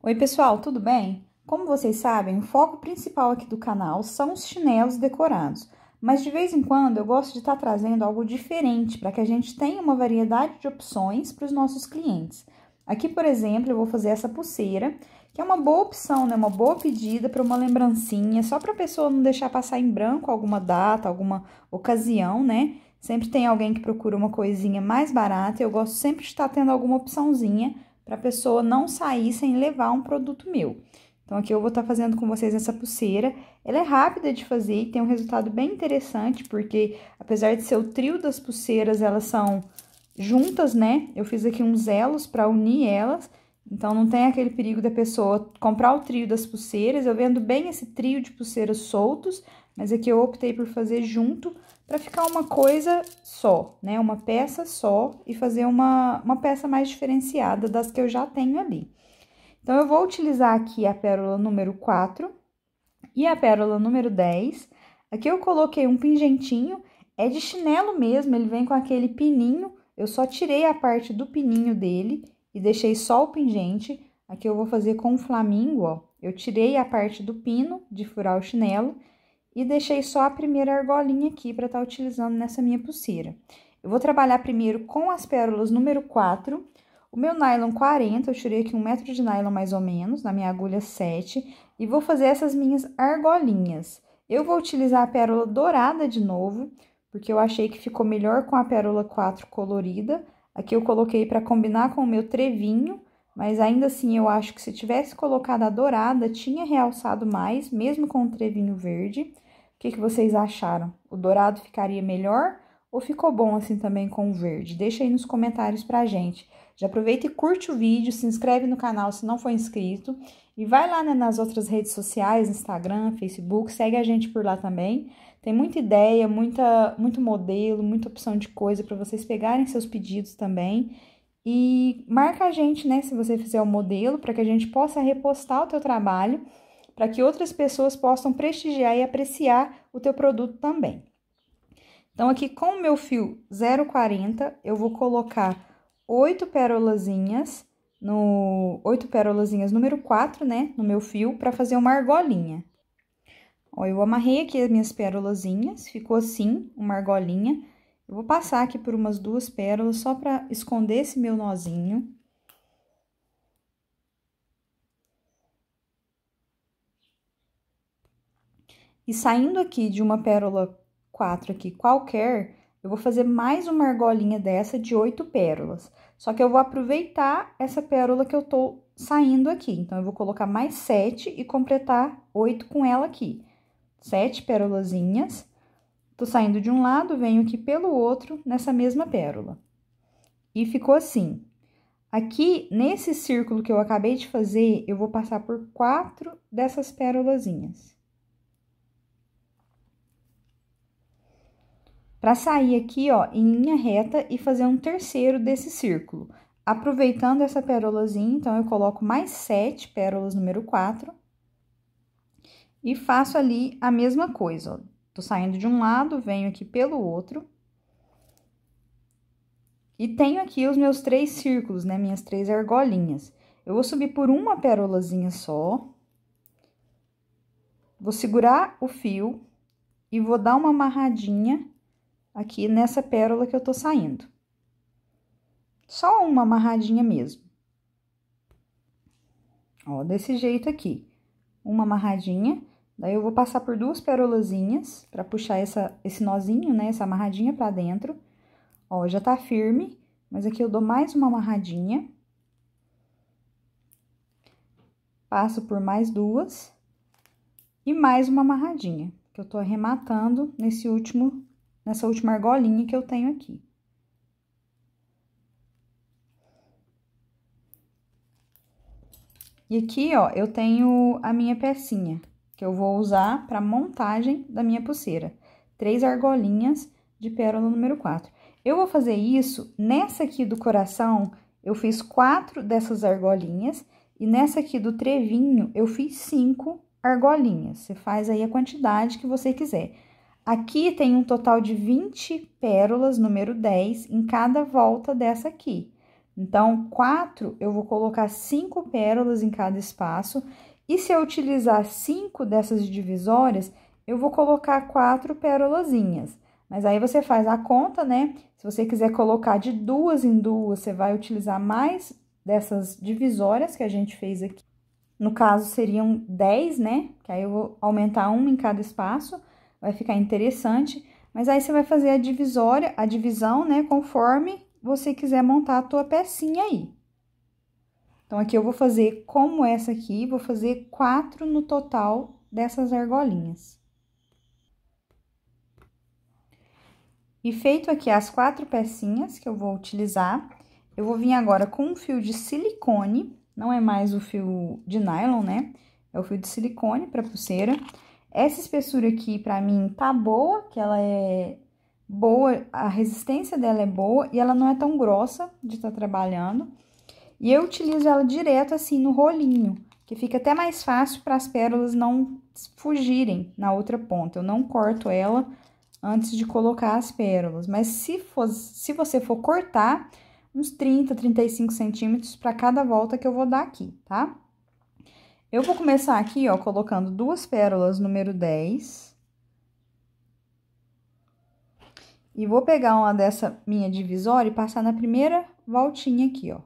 Oi pessoal, tudo bem? Como vocês sabem, o foco principal aqui do canal são os chinelos decorados, mas de vez em quando eu gosto de estar tá trazendo algo diferente para que a gente tenha uma variedade de opções para os nossos clientes. Aqui, por exemplo, eu vou fazer essa pulseira, que é uma boa opção, né? uma boa pedida para uma lembrancinha, só para a pessoa não deixar passar em branco alguma data, alguma ocasião, né? Sempre tem alguém que procura uma coisinha mais barata e eu gosto sempre de estar tá tendo alguma opçãozinha para a pessoa não sair sem levar um produto meu. Então, aqui eu vou estar tá fazendo com vocês essa pulseira. Ela é rápida de fazer e tem um resultado bem interessante, porque apesar de ser o trio das pulseiras, elas são juntas, né? Eu fiz aqui uns elos para unir elas, então não tem aquele perigo da pessoa comprar o trio das pulseiras. Eu vendo bem esse trio de pulseiras soltos, mas aqui eu optei por fazer junto para ficar uma coisa só, né? Uma peça só e fazer uma, uma peça mais diferenciada das que eu já tenho ali. Então, eu vou utilizar aqui a pérola número 4 e a pérola número 10. Aqui eu coloquei um pingentinho, é de chinelo mesmo, ele vem com aquele pininho. Eu só tirei a parte do pininho dele e deixei só o pingente. Aqui eu vou fazer com o flamingo, ó. Eu tirei a parte do pino de furar o chinelo e deixei só a primeira argolinha aqui para estar tá utilizando nessa minha pulseira. Eu vou trabalhar primeiro com as pérolas número 4, o meu nylon 40, eu tirei aqui um metro de nylon mais ou menos, na minha agulha 7, e vou fazer essas minhas argolinhas. Eu vou utilizar a pérola dourada de novo, porque eu achei que ficou melhor com a pérola 4 colorida. Aqui eu coloquei para combinar com o meu trevinho, mas ainda assim eu acho que se tivesse colocado a dourada, tinha realçado mais, mesmo com o trevinho verde. O que, que vocês acharam? O dourado ficaria melhor ou ficou bom assim também com o verde? Deixa aí nos comentários pra gente. Já aproveita e curte o vídeo, se inscreve no canal se não for inscrito e vai lá né, nas outras redes sociais, Instagram, Facebook, segue a gente por lá também. Tem muita ideia, muita, muito modelo, muita opção de coisa para vocês pegarem seus pedidos também. E marca a gente, né, se você fizer o modelo, para que a gente possa repostar o teu trabalho para que outras pessoas possam prestigiar e apreciar o teu produto também. Então, aqui com o meu fio 0,40, eu vou colocar oito pérolazinhas no oito pérolazinhas número 4, né, no meu fio para fazer uma argolinha. Ó, eu amarrei aqui as minhas pérolazinhas, ficou assim, uma argolinha. Eu vou passar aqui por umas duas pérolas só para esconder esse meu nozinho. E saindo aqui de uma pérola 4 aqui qualquer, eu vou fazer mais uma argolinha dessa de oito pérolas. Só que eu vou aproveitar essa pérola que eu tô saindo aqui. Então, eu vou colocar mais sete e completar oito com ela aqui. Sete pérolazinhas. Tô saindo de um lado, venho aqui pelo outro nessa mesma pérola. E ficou assim. Aqui, nesse círculo que eu acabei de fazer, eu vou passar por quatro dessas pérolazinhas. para sair aqui ó, em linha reta e fazer um terceiro desse círculo. Aproveitando essa pérolazinha, então, eu coloco mais sete pérolas número 4 e faço ali a mesma coisa, ó. Tô saindo de um lado, venho aqui pelo outro. E tenho aqui os meus três círculos, né, minhas três argolinhas. Eu vou subir por uma pérolazinha só. Vou segurar o fio e vou dar uma amarradinha aqui nessa pérola que eu tô saindo. Só uma amarradinha mesmo. Ó, desse jeito aqui. Uma amarradinha, daí eu vou passar por duas pérolazinhas para puxar essa, esse nozinho, né, essa amarradinha para dentro. Ó, já tá firme, mas aqui eu dou mais uma amarradinha. Passo por mais duas e mais uma amarradinha, que eu tô arrematando nesse último nessa última argolinha que eu tenho aqui. E aqui, ó, eu tenho a minha pecinha, que eu vou usar para montagem da minha pulseira. Três argolinhas de pérola número 4. Eu vou fazer isso nessa aqui do coração, eu fiz quatro dessas argolinhas, e nessa aqui do trevinho, eu fiz cinco argolinhas. Você faz aí a quantidade que você quiser. Aqui tem um total de 20 pérolas, número 10, em cada volta dessa aqui. Então, quatro, eu vou colocar cinco pérolas em cada espaço. E se eu utilizar cinco dessas divisórias, eu vou colocar quatro pérolazinhas. Mas aí você faz a conta, né? Se você quiser colocar de duas em duas, você vai utilizar mais dessas divisórias que a gente fez aqui. No caso, seriam 10, né? Que aí eu vou aumentar uma em cada espaço vai ficar interessante. Mas aí você vai fazer a divisória, a divisão, né, conforme você quiser montar a tua pecinha aí. Então, aqui eu vou fazer como essa aqui, vou fazer quatro no total dessas argolinhas. E feito aqui as quatro pecinhas que eu vou utilizar, eu vou vir agora com um fio de silicone, não é mais o fio de nylon, né? É o fio de silicone para pulseira. Essa espessura aqui, pra mim, tá boa, que ela é boa, a resistência dela é boa e ela não é tão grossa de estar tá trabalhando. E eu utilizo ela direto assim no rolinho, que fica até mais fácil para as pérolas não fugirem na outra ponta. Eu não corto ela antes de colocar as pérolas, mas se, for, se você for cortar, uns 30, 35 centímetros para cada volta que eu vou dar aqui, tá? Eu vou começar aqui, ó, colocando duas pérolas número 10. E vou pegar uma dessa minha divisória e passar na primeira voltinha aqui, ó.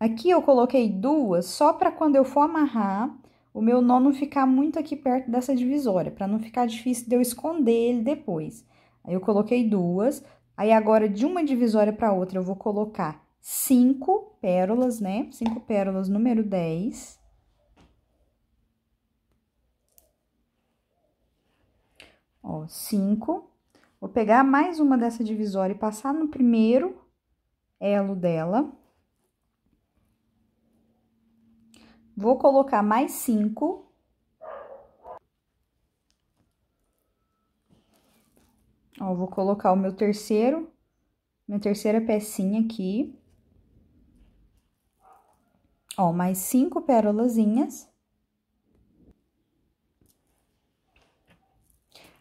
Aqui eu coloquei duas só para quando eu for amarrar, o meu nó não ficar muito aqui perto dessa divisória, para não ficar difícil de eu esconder ele depois. Aí eu coloquei duas, aí agora de uma divisória para outra eu vou colocar cinco pérolas, né? Cinco pérolas número 10. Ó, cinco. Vou pegar mais uma dessa divisória e passar no primeiro elo dela. Vou colocar mais cinco. Ó, vou colocar o meu terceiro, minha terceira pecinha aqui. Ó, mais cinco pérolazinhas.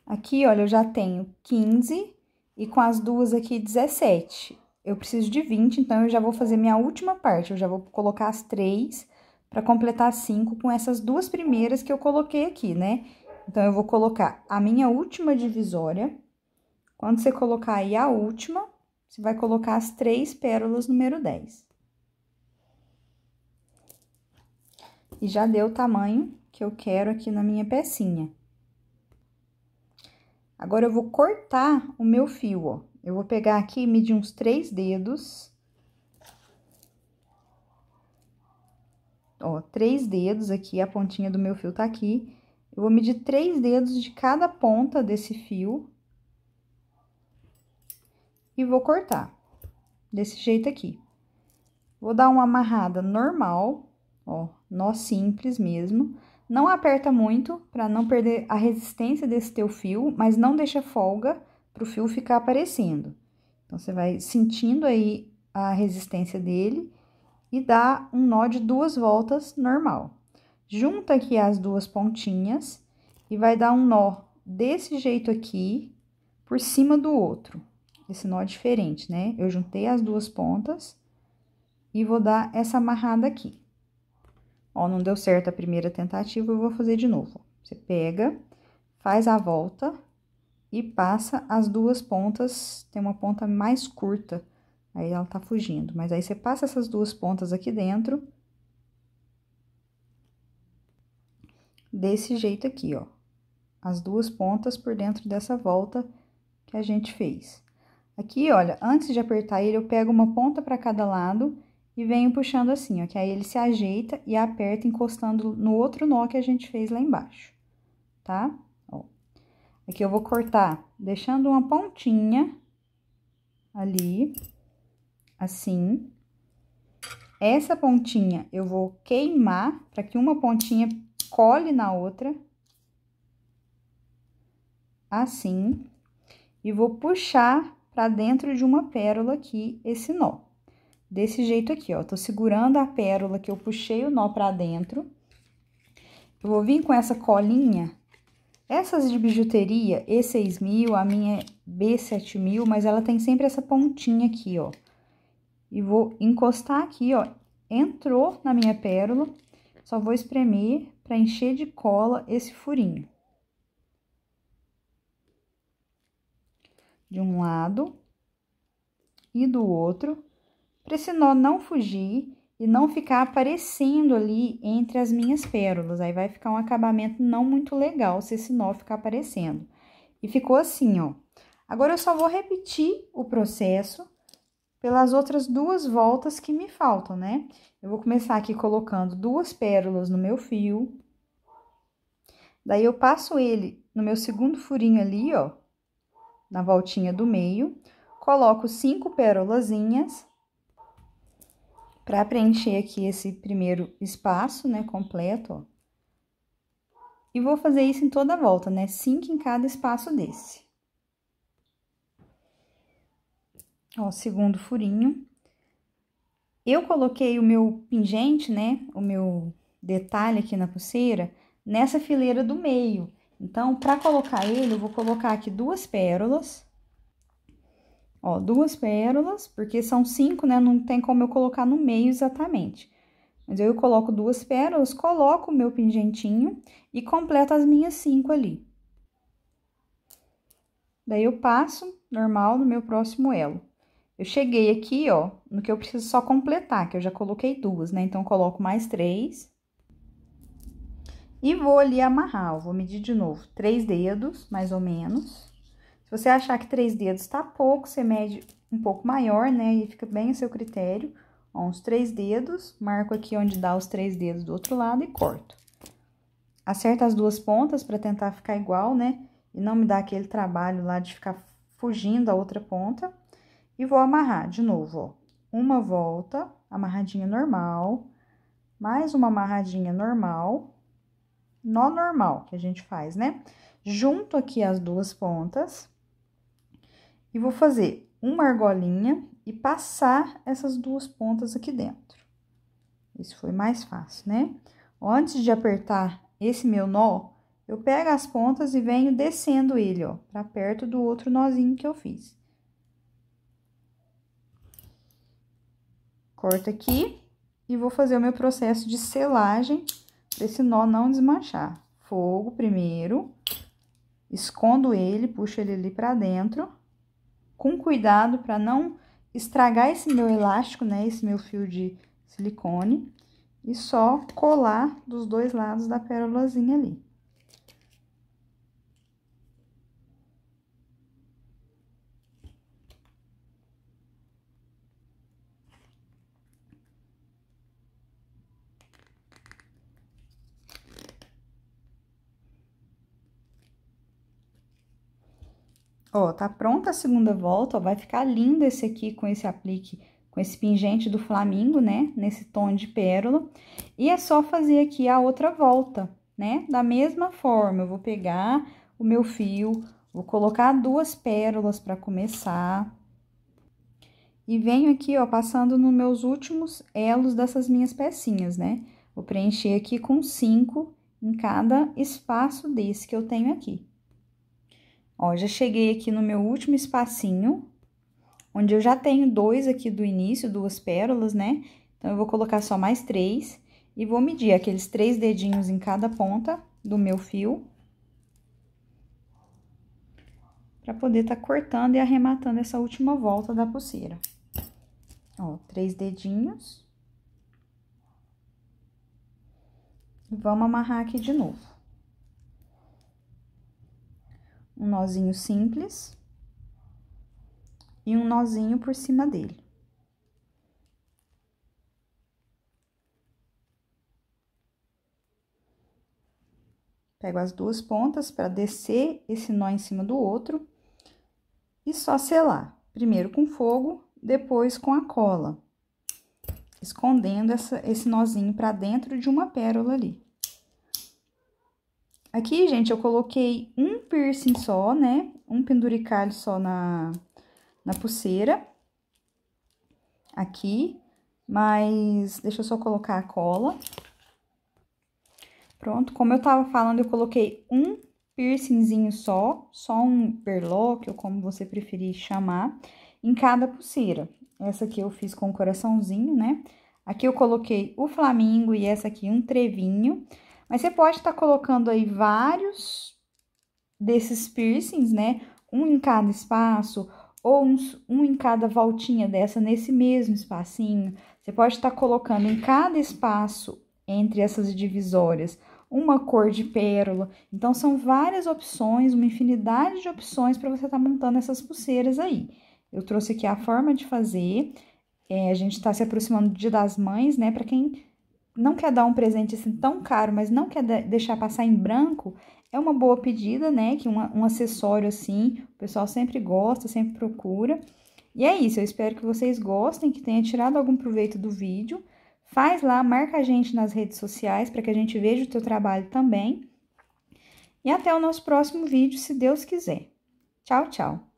Aqui, olha, eu já tenho 15 e com as duas aqui 17. Eu preciso de 20, então eu já vou fazer minha última parte. Eu já vou colocar as três para completar cinco com essas duas primeiras que eu coloquei aqui, né? Então, eu vou colocar a minha última divisória. Quando você colocar aí a última, você vai colocar as três pérolas número 10. e já deu o tamanho que eu quero aqui na minha pecinha. Agora, eu vou cortar o meu fio, ó. Eu vou pegar aqui e medir uns três dedos. Ó, três dedos aqui, a pontinha do meu fio tá aqui. Eu vou medir três dedos de cada ponta desse fio. E vou cortar. Desse jeito aqui. Vou dar uma amarrada normal, ó, nó simples mesmo. Não aperta muito para não perder a resistência desse teu fio, mas não deixa folga para o fio ficar aparecendo. Então, você vai sentindo aí a resistência dele e dá um nó de duas voltas normal. Junta aqui as duas pontinhas e vai dar um nó desse jeito aqui por cima do outro. Esse nó é diferente, né? Eu juntei as duas pontas e vou dar essa amarrada aqui. Ó, não deu certo a primeira tentativa, eu vou fazer de novo. Você pega, faz a volta e passa as duas pontas, tem uma ponta mais curta, aí ela tá fugindo. Mas aí você passa essas duas pontas aqui dentro. Desse jeito aqui, ó. As duas pontas por dentro dessa volta que a gente fez. Aqui, olha, antes de apertar ele, eu pego uma ponta para cada lado e venho puxando assim, ó, que aí ele se ajeita e aperta encostando no outro nó que a gente fez lá embaixo, tá? Ó. Aqui eu vou cortar deixando uma pontinha ali, assim. Essa pontinha eu vou queimar para que uma pontinha cole na outra, assim, e vou puxar para dentro de uma pérola aqui esse nó desse jeito aqui, ó. Tô segurando a pérola que eu puxei o nó pra dentro. Eu vou vir com essa colinha. Essas de bijuteria, E6000, a minha é B7000, mas ela tem sempre essa pontinha aqui, ó. E vou encostar aqui, ó. Entrou na minha pérola, só vou espremer pra encher de cola esse furinho. De um lado e do outro, para esse nó não fugir e não ficar aparecendo ali entre as minhas pérolas. Aí vai ficar um acabamento não muito legal se esse nó ficar aparecendo. E ficou assim, ó. Agora eu só vou repetir o processo pelas outras duas voltas que me faltam, né? Eu vou começar aqui colocando duas pérolas no meu fio. Daí eu passo ele no meu segundo furinho ali, ó, na voltinha do meio, coloco cinco pérolazinhas para preencher aqui esse primeiro espaço, né, completo, ó. E vou fazer isso em toda a volta, né? Cinco em cada espaço desse. Ó, segundo furinho. Eu coloquei o meu pingente, né? O meu detalhe aqui na pulseira, nessa fileira do meio. Então, para colocar ele, eu vou colocar aqui duas pérolas. Ó, duas pérolas, porque são cinco, né? Não tem como eu colocar no meio exatamente. Mas eu coloco duas pérolas, coloco o meu pingentinho e completo as minhas cinco ali. Daí, eu passo normal no meu próximo elo. Eu cheguei aqui, ó, no que eu preciso só completar, que eu já coloquei duas, né? Então, coloco mais três. E vou ali amarrar, ó, vou medir de novo, três dedos, mais ou menos você achar que três dedos tá pouco, você mede um pouco maior, né? E fica bem a seu critério. Ó, uns três dedos, marco aqui onde dá os três dedos do outro lado e corto. Acerta as duas pontas para tentar ficar igual, né? E não me dar aquele trabalho lá de ficar fugindo a outra ponta. E vou amarrar de novo, ó. Uma volta, amarradinha normal, mais uma amarradinha normal, nó normal que a gente faz, né? Junto aqui as duas pontas e vou fazer uma argolinha e passar essas duas pontas aqui dentro. Isso foi mais fácil, né? Antes de apertar esse meu nó, eu pego as pontas e venho descendo ele, ó, pra perto do outro nozinho que eu fiz. Corto aqui e vou fazer o meu processo de selagem pra esse nó não desmanchar. Fogo primeiro, escondo ele, puxo ele ali pra dentro com cuidado para não estragar esse meu elástico, né, esse meu fio de silicone, e só colar dos dois lados da pérolazinha ali. Ó, tá pronta a segunda volta, ó, vai ficar lindo esse aqui com esse aplique, com esse pingente do flamingo, né? Nesse tom de pérola. E é só fazer aqui a outra volta, né? Da mesma forma, eu vou pegar o meu fio, vou colocar duas pérolas para começar. E venho aqui, ó, passando nos meus últimos elos dessas minhas pecinhas, né? Vou preencher aqui com cinco em cada espaço desse que eu tenho aqui. Ó, já cheguei aqui no meu último espacinho, onde eu já tenho dois aqui do início, duas pérolas, né? Então, eu vou colocar só mais três e vou medir aqueles três dedinhos em cada ponta do meu fio. Pra poder tá cortando e arrematando essa última volta da pulseira. Ó, três dedinhos. Vamos amarrar aqui de novo um nozinho simples e um nozinho por cima dele. Pego as duas pontas para descer esse nó em cima do outro e só selar. Primeiro com fogo, depois com a cola, escondendo essa, esse nozinho para dentro de uma pérola ali. Aqui, gente, eu coloquei um piercing só, né? Um penduricalho só na, na pulseira. Aqui, mas deixa eu só colocar a cola. Pronto, como eu tava falando, eu coloquei um piercingzinho só, só um berloque, ou como você preferir chamar, em cada pulseira. Essa aqui eu fiz com um coraçãozinho, né? Aqui eu coloquei o flamingo e essa aqui um trevinho. Mas você pode estar tá colocando aí vários desses piercings, né? Um em cada espaço, ou um, um em cada voltinha dessa nesse mesmo espacinho. Você pode estar tá colocando em cada espaço entre essas divisórias uma cor de pérola. Então, são várias opções, uma infinidade de opções para você estar tá montando essas pulseiras aí. Eu trouxe aqui a forma de fazer. É, a gente está se aproximando do Dia das Mães, né? Para quem não quer dar um presente assim tão caro, mas não quer deixar passar em branco, é uma boa pedida, né? Que uma, um acessório assim, o pessoal sempre gosta, sempre procura. E é isso, eu espero que vocês gostem, que tenha tirado algum proveito do vídeo. Faz lá, marca a gente nas redes sociais para que a gente veja o teu trabalho também. E até o nosso próximo vídeo, se Deus quiser. Tchau, tchau!